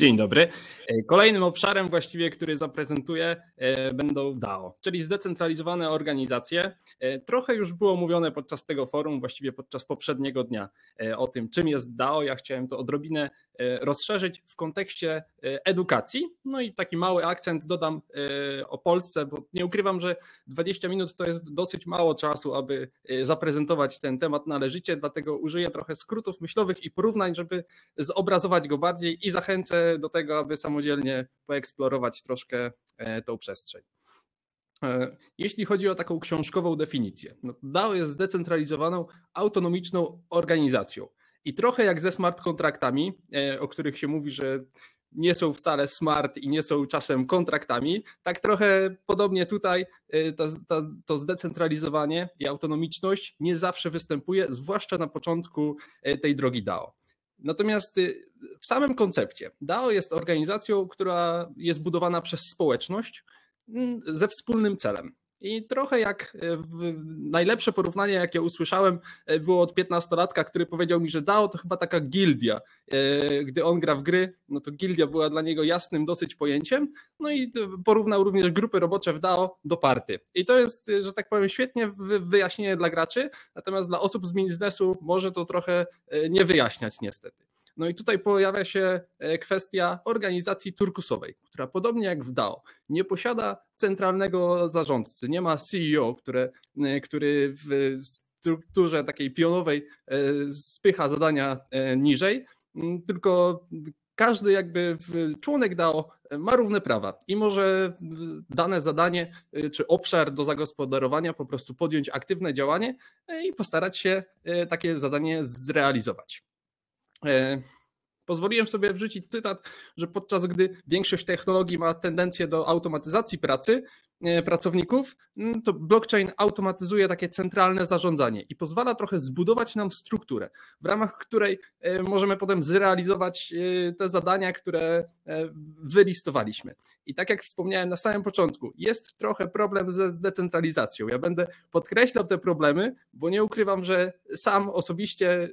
Dzień dobry. E, kolejnym obszarem właściwie, który zaprezentuję, e, będą DAO, czyli zdecentralizowane organizacje. E, trochę już było mówione podczas tego forum, właściwie podczas poprzedniego dnia o tym, czym jest DAO. Ja chciałem to odrobinę rozszerzyć w kontekście edukacji. No i taki mały akcent dodam o Polsce, bo nie ukrywam, że 20 minut to jest dosyć mało czasu, aby zaprezentować ten temat należycie, dlatego użyję trochę skrótów myślowych i porównań, żeby zobrazować go bardziej i zachęcę do tego, aby samodzielnie poeksplorować troszkę e, tą przestrzeń. E, jeśli chodzi o taką książkową definicję, no DAO jest zdecentralizowaną, autonomiczną organizacją. I trochę jak ze smart kontraktami, e, o których się mówi, że nie są wcale smart i nie są czasem kontraktami, tak trochę podobnie tutaj to zdecentralizowanie i autonomiczność nie zawsze występuje, zwłaszcza na początku tej drogi DAO. Natomiast y, w samym koncepcie DAO jest organizacją, która jest budowana przez społeczność mm, ze wspólnym celem. I trochę jak e, najlepsze porównanie, jakie usłyszałem, e, było od 15-latka, który powiedział mi, że DAO to chyba taka gildia. E, gdy on gra w gry, no to gildia była dla niego jasnym dosyć pojęciem. No i porównał również grupy robocze w DAO do party. I to jest, że tak powiem, świetnie wyjaśnienie dla graczy, natomiast dla osób z biznesu może to trochę nie wyjaśniać niestety. No i tutaj pojawia się e, kwestia organizacji turkusowej, która podobnie jak w DAO nie posiada centralnego zarządcy, nie ma CEO, które, e, który w strukturze takiej pionowej e, spycha zadania niżej, tylko każdy jakby członek DAO ma równe prawa i może dane zadanie czy obszar do zagospodarowania po prostu podjąć aktywne działanie i postarać się takie zadanie zrealizować. E, pozwoliłem sobie wrzucić cytat, że podczas gdy większość technologii ma tendencję do automatyzacji pracy e, pracowników, mm, to blockchain automatyzuje takie centralne zarządzanie i pozwala trochę zbudować nam strukturę, w ramach której e, możemy potem zrealizować te zadania, które wylistowaliśmy. I tak jak wspomniałem na samym początku, jest trochę problem ze zdecentralizacją. Ja będę podkreślał te problemy, bo nie ukrywam, że sam osobiście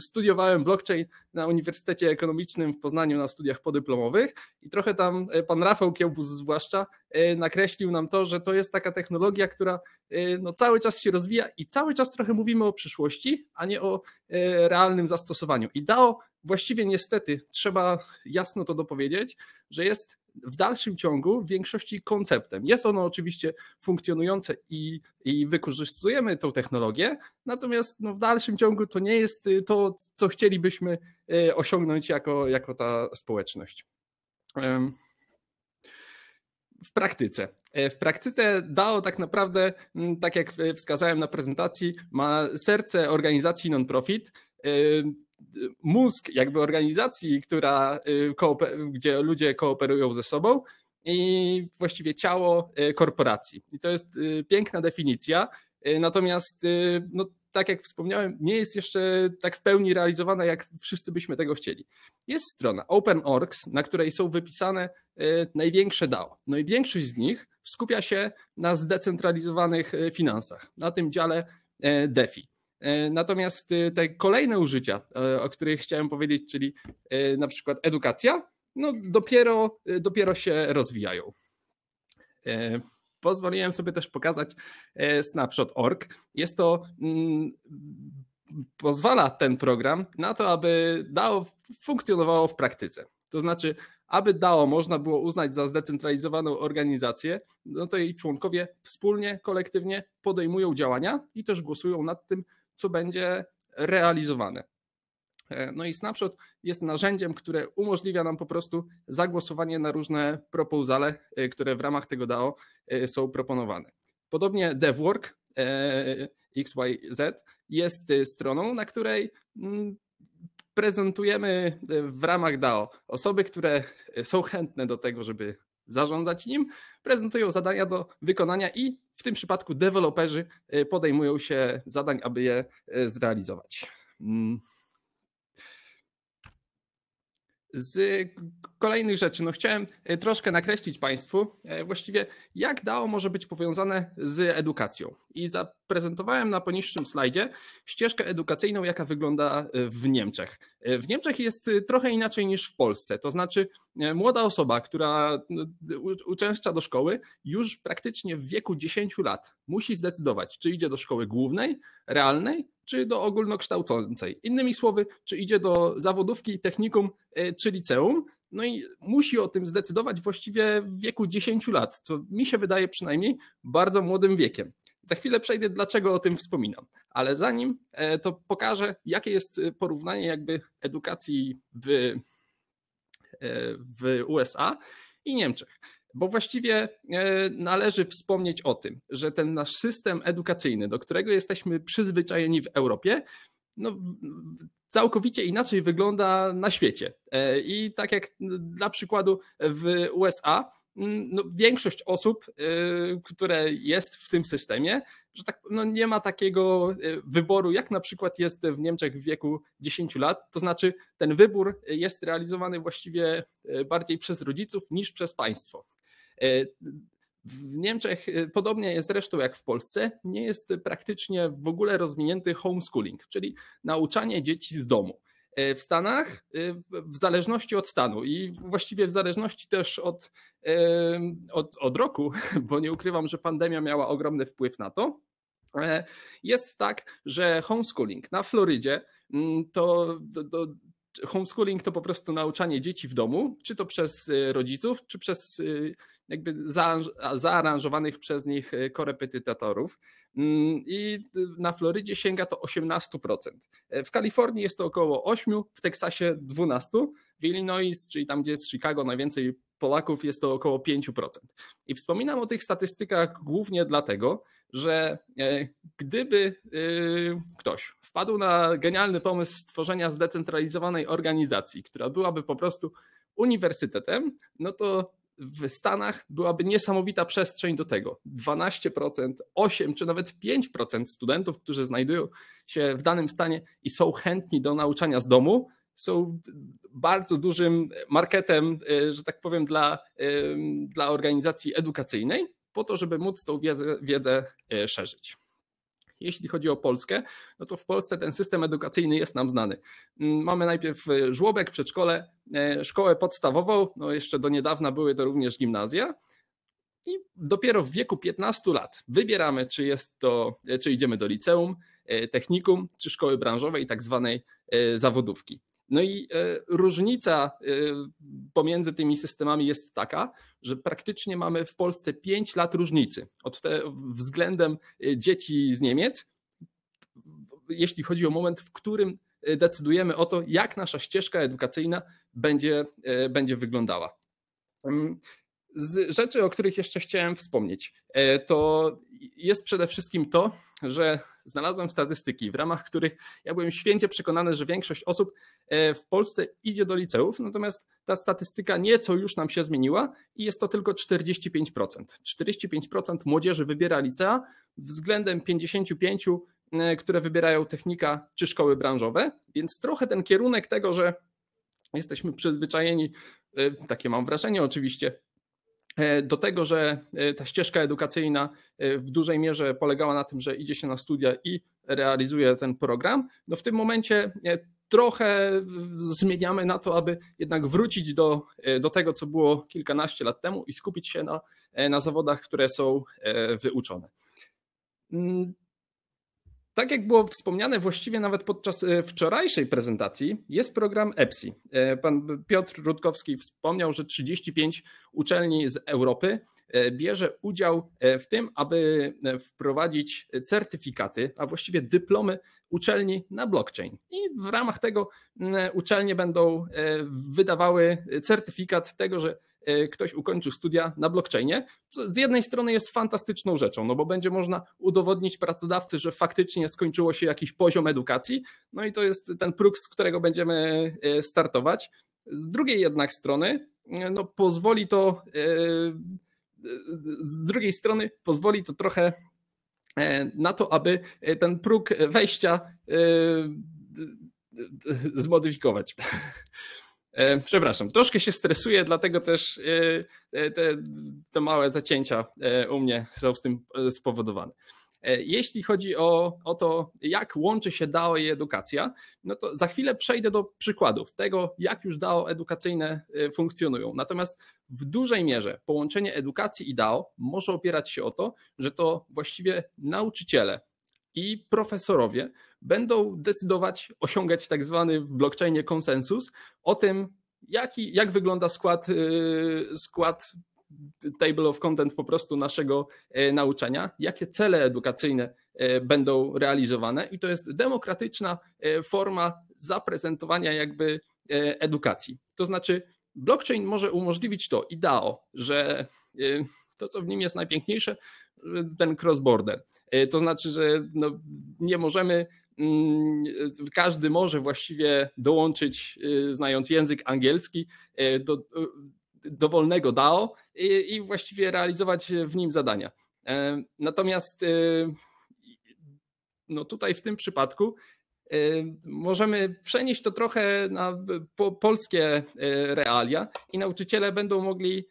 studiowałem blockchain na Uniwersytecie Ekonomicznym w Poznaniu na studiach podyplomowych i trochę tam e, pan Rafał Kiełbus zwłaszcza e, nakreślił nam to, że to jest taka technologia, która e, no, cały czas się rozwija i cały czas trochę mówimy o przyszłości, a nie o realnym zastosowaniu. I DAO właściwie niestety trzeba jasno to dopowiedzieć, że jest w dalszym ciągu w większości konceptem. Jest ono oczywiście funkcjonujące i, i wykorzystujemy tą technologię, natomiast no, w dalszym ciągu to nie jest y, to, co chcielibyśmy y, osiągnąć jako, jako ta społeczność. W praktyce. E, w praktyce DAO tak naprawdę, tak jak wskazałem na prezentacji, ma serce organizacji non-profit mózg jakby organizacji, która, y, gdzie ludzie kooperują ze sobą i właściwie ciało y, korporacji. I to jest y, piękna definicja, natomiast no, tak jak wspomniałem, nie jest jeszcze tak w pełni realizowana, jak wszyscy byśmy tego chcieli. Jest strona OpenOrgs, na której są wypisane największe DAO. No i większość z nich skupia się na zdecentralizowanych finansach, na tym dziale DeFi. E, natomiast e, te kolejne użycia, e, o których chciałem powiedzieć, czyli na przykład edukacja, no dopiero, dopiero się rozwijają. Pozwoliłem sobie też pokazać snapshot.org. Jest to mm, pozwala ten program na to, aby DAO funkcjonowało w praktyce. To znaczy, aby DAO można było uznać za zdecentralizowaną organizację, no to jej członkowie wspólnie, kolektywnie podejmują działania i też głosują nad tym, co będzie realizowane. E, no i Snapshot jest narzędziem, które umożliwia nam po prostu zagłosowanie na różne propozale, e, które w ramach tego DAO e, są proponowane. Podobnie DevWork XYZ jest stroną, na której mm, prezentujemy w ramach DAO osoby, które są chętne do tego, żeby zarządzać nim, prezentują zadania do wykonania i w tym przypadku deweloperzy y, podejmują się zadań, aby je y, zrealizować. Mm. Z y, kolejnych rzeczy, no chciałem troszkę nakreślić Państwu właściwie, jak DAO może być powiązane z edukacją. I zaprezentowałem na poniższym slajdzie ścieżkę edukacyjną, jaka wygląda w Niemczech. E, w Niemczech jest y, trochę inaczej niż w Polsce. To znaczy, e, młoda osoba, która no, uczęszcza do szkoły, już praktycznie w wieku 10 lat musi zdecydować, czy idzie do szkoły głównej, realnej, czy do ogólnokształcącej. Innymi słowy, czy idzie do zawodówki, technikum, e, czy liceum. No i musi o tym zdecydować właściwie w wieku 10 lat, co mi się wydaje przynajmniej bardzo młodym wiekiem. Za chwilę przejdę, dlaczego o tym wspominam, ale zanim e, to pokażę, jakie jest e, porównanie jakby edukacji w, e, w USA i Niemczech. Bo właściwie należy wspomnieć o tym, że ten nasz system edukacyjny, do którego jesteśmy przyzwyczajeni w Europie, no, całkowicie inaczej wygląda na świecie. I tak jak dla przykładu w USA, Mm, no, większość osób, y, które jest w tym systemie, że tak, no, nie ma takiego y, wyboru, jak na przykład jest w Niemczech w wieku 10 lat. To znaczy, ten wybór jest realizowany właściwie y, bardziej przez rodziców niż przez państwo. W Niemczech, podobnie jest zresztą jak w Polsce, nie jest praktycznie w ogóle rozwinięty homeschooling, czyli nauczanie dzieci z domu. W Stanach, w zależności od stanu i właściwie w zależności też od od, od roku, bo nie ukrywam, że pandemia miała ogromny wpływ na to. E, jest tak, że homeschooling na Florydzie mm, to, homeschooling to po prostu nauczanie dzieci w domu, czy to przez e, rodziców, czy przez e, jakby zaaranżowanych przez nich korepetytatorów. Mm, I na Florydzie sięga to 18%. W Kalifornii jest to około 8%, w Teksasie 12%, w Illinois, czyli tam gdzie jest Chicago, najwięcej Polaków jest to około 5%. I wspominam o tych statystykach głównie dlatego, że e, gdyby e, ktoś wpadł na genialny pomysł stworzenia zdecentralizowanej organizacji, która byłaby po prostu uniwersytetem, no to w Stanach byłaby niesamowita przestrzeń do tego. 12%, 8 czy nawet 5% studentów, którzy znajdują się w danym stanie i są chętni do nauczania z domu, są bardzo dużym marketem, e, że tak powiem, dla, e, dla organizacji edukacyjnej, po to, żeby móc tą wiedzę, wiedzę e, szerzyć. Jeśli chodzi o Polskę, no to w Polsce ten system edukacyjny jest nam znany. Mm, mamy najpierw żłobek, przedszkole, szkołę podstawową, no jeszcze do niedawna były to również gimnazja. I dopiero w wieku 15 lat wybieramy, czy, jest to, czy idziemy do liceum, technikum, czy szkoły branżowej, tak zwanej zawodówki. No i e, różnica e, pomiędzy tymi systemami jest taka, że praktycznie mamy w Polsce 5 lat różnicy od te, względem e, dzieci z Niemiec, jeśli chodzi o moment, w którym decydujemy o to, jak nasza ścieżka edukacyjna będzie, będzie wyglądała. Mm, z rzeczy, o których jeszcze chciałem wspomnieć, to jest przede wszystkim to, że znalazłem statystyki, w ramach których ja byłem święcie przekonany, że większość osób e, w Polsce idzie do liceów, natomiast ta statystyka nieco już nam się zmieniła i jest to tylko 45%. 45% młodzieży wybiera licea względem 55, e, które wybierają technika czy szkoły branżowe, więc trochę ten kierunek tego, że jesteśmy przyzwyczajeni, e, takie mam wrażenie oczywiście, E, do tego, że e, ta ścieżka edukacyjna e, w dużej mierze polegała na tym, że idzie się na studia i realizuje ten program, no w tym momencie trochę zmieniamy na to, aby jednak wrócić do, do tego, co było kilkanaście lat temu i skupić się na, na zawodach, które są wyuczone. Mm, tak jak było wspomniane właściwie nawet podczas e, wczorajszej prezentacji, jest program EPSI. E, pan Piotr Rutkowski wspomniał, że 35 uczelni z Europy e, bierze udział w tym, aby wprowadzić certyfikaty, a właściwie dyplomy uczelni na blockchain. I w ramach tego uczelnie będą wydawały certyfikat tego, że Y, ktoś ukończył studia na blockchainie, co z jednej strony jest fantastyczną rzeczą, no bo będzie można udowodnić pracodawcy, że faktycznie skończyło się jakiś poziom edukacji, no i to jest ten próg, z którego będziemy y, startować. Z drugiej jednak strony, y, no pozwoli to, z drugiej strony pozwoli to trochę e, na to, aby e, ten próg wejścia e, zmodyfikować. E, przepraszam, troszkę się stresuję, dlatego też e, e, te, te małe zacięcia u mnie są z tym spowodowane. Jeśli chodzi o, o to, jak łączy się DAO i edukacja, no to za chwilę przejdę do przykładów tego, jak już DAO edukacyjne funkcjonują. Natomiast w dużej mierze połączenie edukacji i DAO może opierać się o to, że to właściwie nauczyciele i profesorowie będą decydować, osiągać tak zwany w blockchainie konsensus o tym, jaki, jak wygląda skład, y, skład table of content po prostu naszego e, nauczania, jakie cele edukacyjne e, będą realizowane i to jest demokratyczna e, forma zaprezentowania jakby edukacji. To znaczy blockchain może umożliwić to i DAO, że to co w nim jest najpiękniejsze, ten cross-border. E, to znaczy, że no nie możemy, mm, każdy może właściwie dołączyć, e, znając język angielski, e, do dowolnego DAO i, i właściwie realizować w nim zadania. Natomiast no tutaj w tym przypadku możemy przenieść to trochę na polskie realia i nauczyciele będą mogli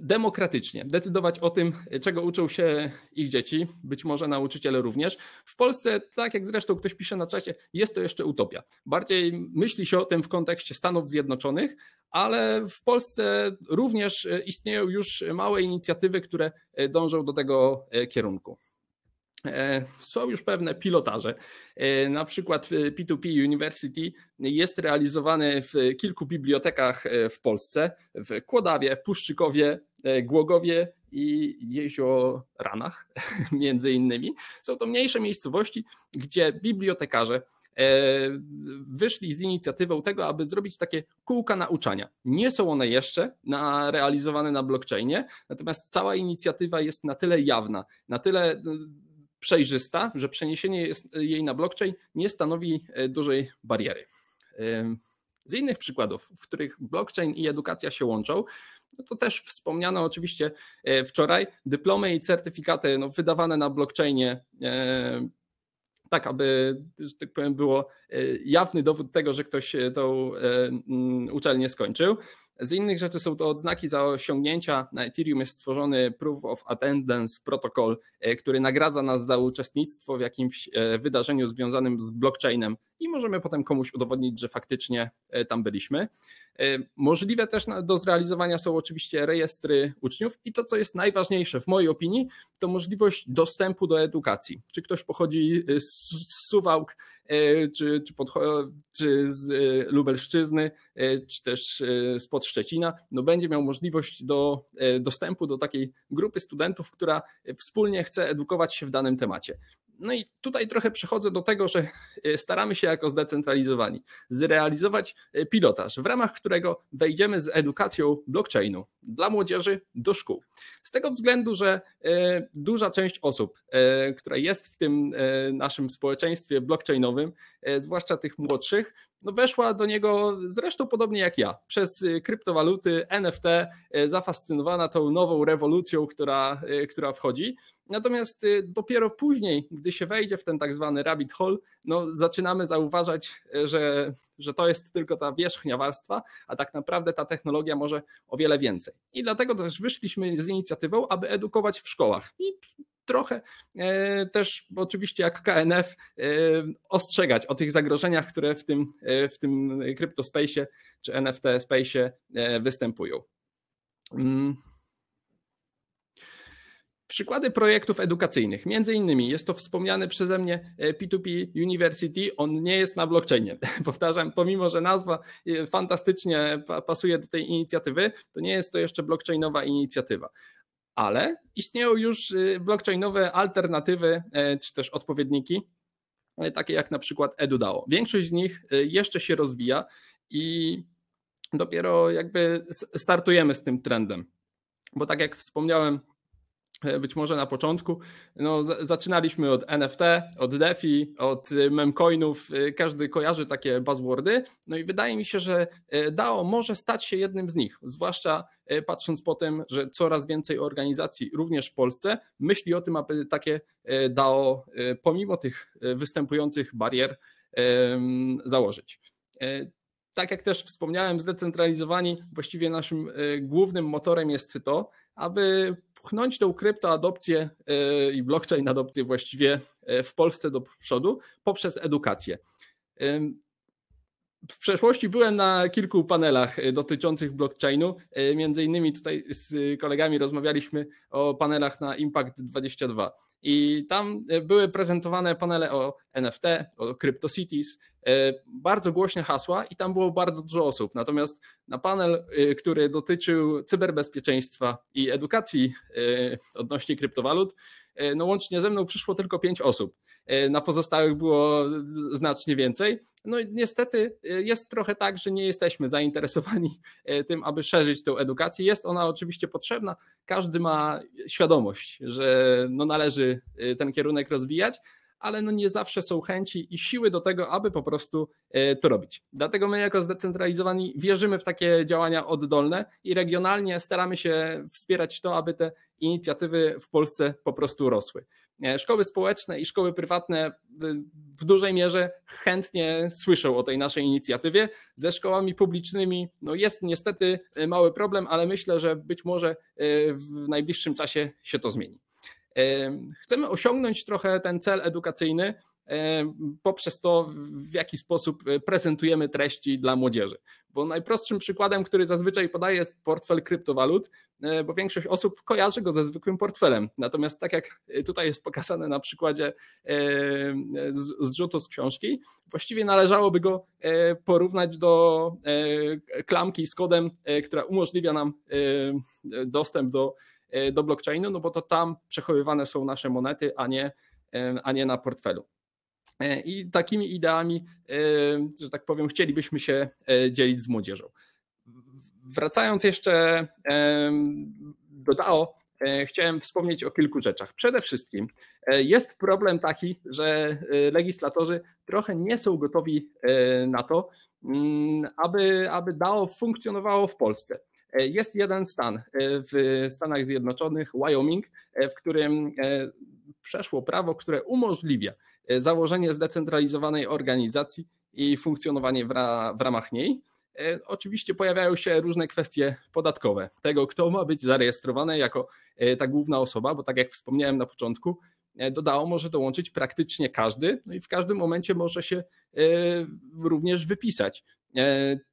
demokratycznie decydować o tym, czego uczą się ich dzieci, być może nauczyciele również. W Polsce, tak jak zresztą ktoś pisze na czasie, jest to jeszcze utopia. Bardziej myśli się o tym w kontekście Stanów Zjednoczonych, ale w Polsce również istnieją już małe inicjatywy, które dążą do tego kierunku. E, są już pewne pilotaże. E, na przykład P2P e, University jest realizowany w kilku bibliotekach w Polsce, w Kłodawie, Puszczykowie, Głogowie i Jezioranach między innymi. Są to mniejsze miejscowości, gdzie bibliotekarze wyszli z inicjatywą tego, aby zrobić takie kółka nauczania. Nie są one jeszcze na, realizowane na blockchainie, natomiast cała inicjatywa jest na tyle jawna, na tyle no, przejrzysta, że przeniesienie jej na blockchain nie stanowi e, dużej bariery. Z innych przykładów, w których blockchain i edukacja się łączą, no to też wspomniano oczywiście e, wczoraj dyplomy i certyfikaty no, wydawane na blockchainie, e, tak aby, że tak powiem, było e, jawny dowód tego, że ktoś tą e, uczelnię skończył. Z innych rzeczy są to odznaki za osiągnięcia. Na Ethereum jest stworzony Proof of Attendance Protocol, e, który nagradza nas za uczestnictwo w jakimś e, wydarzeniu związanym z blockchainem i możemy potem komuś udowodnić, że faktycznie e, tam byliśmy. E, możliwe też do zrealizowania są oczywiście rejestry uczniów i to, co jest najważniejsze w mojej opinii, to możliwość dostępu do edukacji. Czy ktoś pochodzi e, z Suwałk, e, czy, czy, czy z Lubelszczyzny, czy też spod Szczecina, no będzie miał możliwość do dostępu do takiej grupy studentów, która wspólnie chce edukować się w danym temacie. No i tutaj trochę przechodzę do tego, że e, staramy się jako zdecentralizowani zrealizować e, pilotaż, w ramach którego wejdziemy z edukacją blockchainu dla młodzieży do szkół. Z tego względu, że e, duża część osób, która jest w tym naszym społeczeństwie blockchainowym, zwłaszcza tych młodszych, no weszła do niego zresztą podobnie jak ja, przez y, kryptowaluty, NFT, y, zafascynowana tą nową rewolucją, która, y, która wchodzi. Natomiast dopiero później, gdy się wejdzie w ten tak zwany rabbit hole, no zaczynamy zauważać, że, że to jest tylko ta wierzchnia warstwa, a tak naprawdę ta technologia może o wiele więcej. I dlatego też wyszliśmy z inicjatywą, aby edukować w szkołach. I trochę e, też oczywiście jak KNF e, ostrzegać o tych zagrożeniach, które w tym, e, w tym kryptospace czy NFT space występują. Mm. Przykłady projektów edukacyjnych. Między innymi jest to wspomniany przeze mnie P2P University. On nie jest na blockchainie. Powtarzam, pomimo że nazwa fantastycznie pasuje do tej inicjatywy, to nie jest to jeszcze blockchainowa inicjatywa ale istnieją już y, blockchainowe alternatywy e, czy też odpowiedniki, e, takie jak na przykład EduDAO. Większość z nich y, jeszcze się rozwija i dopiero jakby startujemy z tym trendem. Bo tak jak wspomniałem, E, być może na początku. No, zaczynaliśmy od NFT, od DeFi, od y, memcoinów. Y, każdy kojarzy takie buzzwordy. No i wydaje mi się, że y, DAO może stać się jednym z nich, zwłaszcza patrząc po tym, że coraz więcej organizacji, również w Polsce, myśli o tym, aby takie DAO, pomimo tych występujących barier, założyć. Tak jak też wspomniałem, zdecentralizowani, właściwie naszym głównym motorem jest to, aby pchnąć tą kryptoadopcję e, i blockchain adopcję właściwie e, w Polsce do przodu poprzez edukację. W przeszłości byłem na kilku panelach e, dotyczących blockchainu. E, między innymi tutaj z kolegami rozmawialiśmy o panelach na Impact 22. I tam e, były prezentowane panele o NFT, o CryptoCities, bardzo głośne hasła i tam było bardzo dużo osób. Natomiast na panel, który dotyczył cyberbezpieczeństwa i edukacji odnośnie kryptowalut, no łącznie ze mną przyszło tylko pięć osób. Na pozostałych było znacznie więcej no niestety y, jest trochę tak, że nie jesteśmy zainteresowani e, tym, aby szerzyć tę edukację. Jest ona oczywiście potrzebna, każdy ma świadomość, że no należy y, ten kierunek rozwijać, ale no nie zawsze są chęci i siły do tego, aby po prostu e, to robić. Dlatego my jako zdecentralizowani wierzymy w takie działania oddolne i regionalnie staramy się wspierać to, aby te inicjatywy w Polsce po prostu rosły. E, szkoły społeczne i szkoły prywatne e, w dużej mierze chętnie słyszą o tej naszej inicjatywie. Ze szkołami publicznymi no jest niestety mały problem, ale myślę, że być może w najbliższym czasie się to zmieni. Chcemy osiągnąć trochę ten cel edukacyjny poprzez to, w jaki sposób e, prezentujemy treści dla młodzieży. Bo najprostszym przykładem, który zazwyczaj podaję, jest portfel kryptowalut, e, bo większość osób kojarzy go ze zwykłym portfelem. Natomiast tak jak e, tutaj jest pokazane na przykładzie zrzutu z książki, właściwie należałoby go porównać do klamki z kodem, która umożliwia nam dostęp do E, do blockchainu, no bo to tam przechowywane są nasze monety, a nie, a nie na portfelu. E, I takimi ideami, e, że tak powiem, chcielibyśmy się dzielić z młodzieżą. Wracając jeszcze do DAO, chciałem wspomnieć o kilku rzeczach. Przede wszystkim jest problem taki, że legislatorzy trochę nie są gotowi na to, mm, aby, aby DAO funkcjonowało w Polsce. E, jest jeden stan e, w Stanach Zjednoczonych, Wyoming, e, w którym przeszło prawo, które umożliwia założenie zdecentralizowanej organizacji i funkcjonowanie w ramach niej. Oczywiście pojawiają się różne kwestie podatkowe, tego kto ma być zarejestrowany jako ta główna osoba, bo tak jak wspomniałem na początku, dodało może dołączyć praktycznie każdy, no i w każdym momencie może się również wypisać.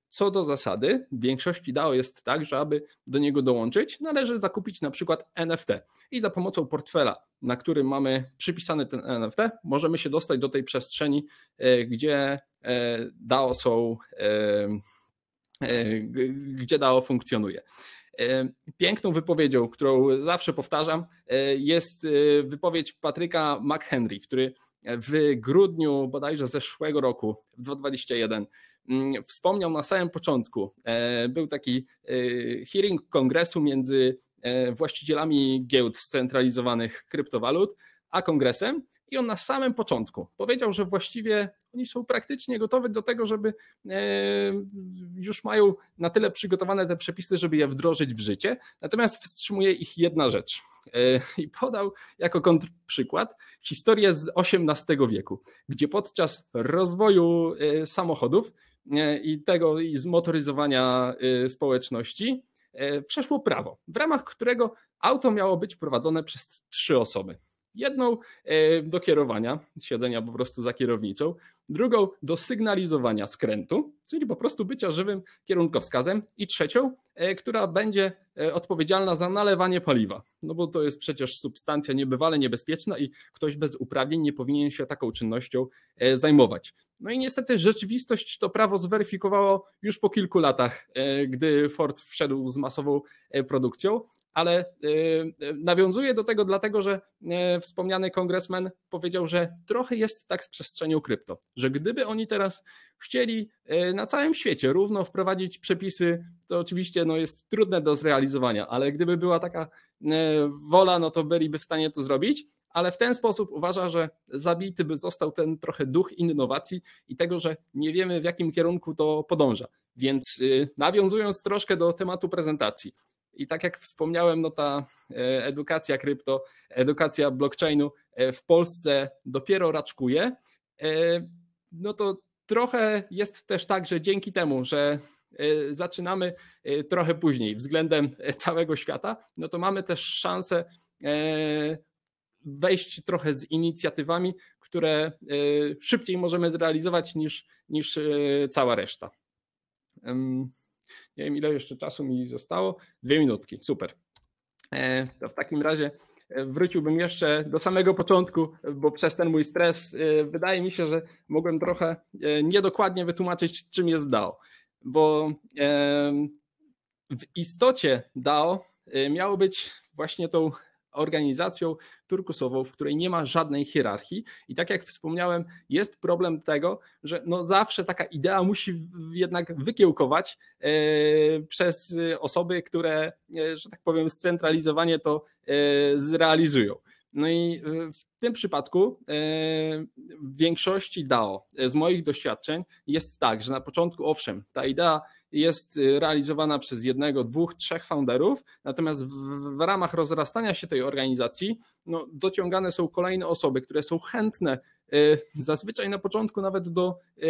Co do zasady, w większości DAO jest tak, że aby do niego dołączyć, należy zakupić na przykład NFT i za pomocą portfela, na którym mamy przypisany ten NFT, możemy się dostać do tej przestrzeni, e, gdzie e, DAO są, e, gdzie DAO funkcjonuje. Piękną wypowiedzią, którą zawsze powtarzam, jest wypowiedź Patryka McHenry, który w grudniu bodajże zeszłego roku, w 2021, Mm, wspomniał na samym początku. E, był taki e, hearing kongresu między e, właścicielami giełd scentralizowanych kryptowalut a kongresem. I on na samym początku powiedział, że właściwie oni są praktycznie gotowi do tego, żeby już mają na tyle przygotowane te przepisy, żeby je wdrożyć w życie. Natomiast wstrzymuje ich jedna rzecz. I podał jako kontrprzykład historię z XVIII wieku, gdzie podczas rozwoju samochodów i tego i zmotoryzowania y, społeczności e, przeszło prawo, w ramach którego auto miało być prowadzone przez trzy osoby. Jedną e, do kierowania, siedzenia po prostu za kierownicą, drugą do sygnalizowania skrętu, czyli po prostu bycia żywym kierunkowskazem. I trzecią, e, która będzie e, odpowiedzialna za nalewanie paliwa, no bo to jest przecież substancja niebywale niebezpieczna i ktoś bez uprawnień nie powinien się taką czynnością e, zajmować. No i niestety rzeczywistość to prawo zweryfikowało już po kilku latach, gdy Ford wszedł z masową produkcją ale y, y, nawiązuje do tego dlatego, że y, wspomniany kongresmen powiedział, że trochę jest tak z przestrzenią krypto, że gdyby oni teraz chcieli na całym świecie równo wprowadzić przepisy, to oczywiście no, jest trudne do zrealizowania, ale gdyby była taka wola, no to byliby w stanie to zrobić ale w ten sposób uważa, że zabity by został ten trochę duch innowacji i tego, że nie wiemy w jakim kierunku to podąża. Więc nawiązując troszkę do tematu prezentacji, i tak jak wspomniałem, no ta e, edukacja krypto, edukacja blockchainu e, w Polsce dopiero raczkuje. E, no to trochę jest też tak, że dzięki temu, że zaczynamy trochę później względem całego świata, no to mamy też szansę wejść trochę z inicjatywami, które szybciej możemy zrealizować niż, niż cała reszta. Nie wiem, ile jeszcze czasu mi zostało. Dwie minutki, super. E, to w takim razie e, wróciłbym jeszcze do samego początku, bo przez ten mój stres e, wydaje mi się, że mogłem trochę niedokładnie wytłumaczyć, czym jest DAO. Bo w istocie DAO miało być właśnie tą organizacją turkusową, w której nie ma żadnej hierarchii. I tak jak wspomniałem, jest problem tego, że no zawsze taka idea musi jednak wykiełkować e, przez osoby, które, e, że tak powiem, scentralizowanie to e, zrealizują. No i w tym przypadku w większości DAO z moich doświadczeń jest tak, że na początku owszem, ta idea jest y, realizowana przez jednego, dwóch, trzech founderów, natomiast w, w ramach rozrastania się tej organizacji no, dociągane są kolejne osoby, które są chętne y, zazwyczaj na początku nawet do y,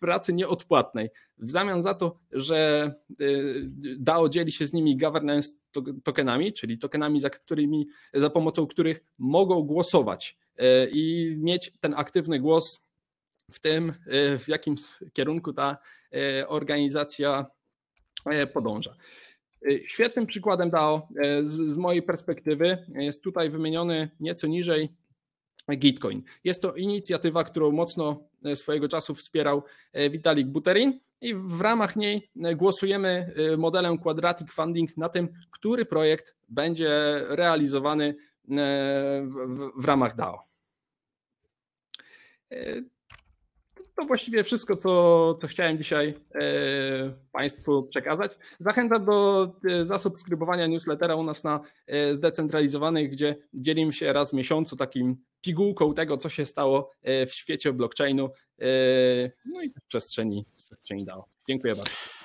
pracy nieodpłatnej. W zamian za to, że DAO dzieli się z nimi governance tokenami, czyli tokenami, za, którymi, za pomocą których mogą głosować i mieć ten aktywny głos w tym, w jakim kierunku ta E, organizacja e, podąża. E, świetnym przykładem DAO z mojej perspektywy jest tutaj wymieniony nieco niżej Gitcoin. Jest to inicjatywa, którą mocno swojego czasu wspierał Vitalik Buterin i w ramach niej głosujemy modelem Quadratic Funding na tym, który projekt będzie realizowany w ramach DAO to właściwie wszystko, co, co chciałem dzisiaj e, Państwu przekazać. Zachęcam do e, zasubskrybowania newslettera u nas na e, zdecentralizowanych, gdzie dzielimy się raz w miesiącu takim pigułką tego, co się stało w świecie blockchainu no i w przestrzeni, w przestrzeni DAO. Dziękuję bardzo.